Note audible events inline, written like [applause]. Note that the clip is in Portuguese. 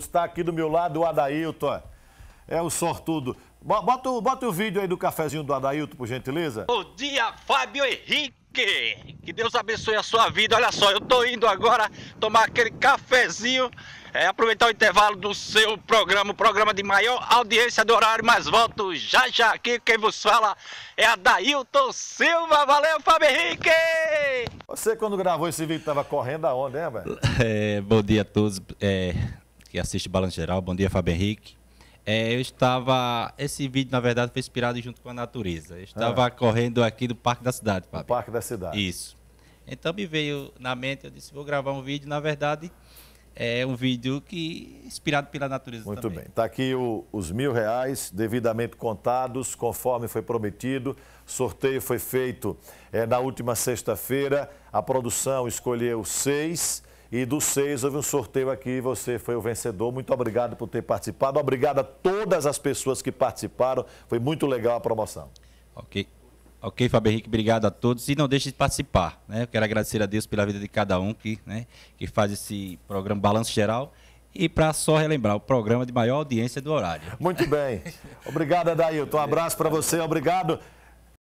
Está aqui do meu lado o Adailton. É o sortudo. Bota, o, bota o vídeo aí do cafezinho do Adailton, por gentileza. Bom dia, Fábio Henrique. Que Deus abençoe a sua vida. Olha só, eu tô indo agora tomar aquele cafezinho, é, aproveitar o intervalo do seu programa, o programa de maior audiência do horário, mas volto já já aqui. Quem vos fala é Adailton Silva. Valeu, Fábio Henrique! Você, quando gravou esse vídeo, estava correndo aonde, né, velho? [laughs] É, bom dia a todos. É, que assiste Balanço Geral. Bom dia, Fábio Henrique. É, eu estava. Esse vídeo, na verdade, foi inspirado junto com a natureza. Eu estava é. correndo aqui do Parque da Cidade, Fábio. Do Parque da Cidade. Isso. Então me veio na mente, eu disse, vou gravar um vídeo, na verdade, é um vídeo que inspirado pela natureza Muito também. bem. Está aqui o, os mil reais devidamente contados, conforme foi prometido. Sorteio foi feito é, na última sexta-feira. A produção escolheu seis e dos seis houve um sorteio aqui, você foi o vencedor. Muito obrigado por ter participado. Obrigado a todas as pessoas que participaram. Foi muito legal a promoção. Ok. Ok, Fábio Henrique, obrigado a todos. E não deixe de participar. Né? Eu quero agradecer a Deus pela vida de cada um que, né, que faz esse programa Balanço Geral. E para só relembrar, o programa de maior audiência do horário. Muito bem. [laughs] Obrigado, Adailton. Um abraço para você. Obrigado.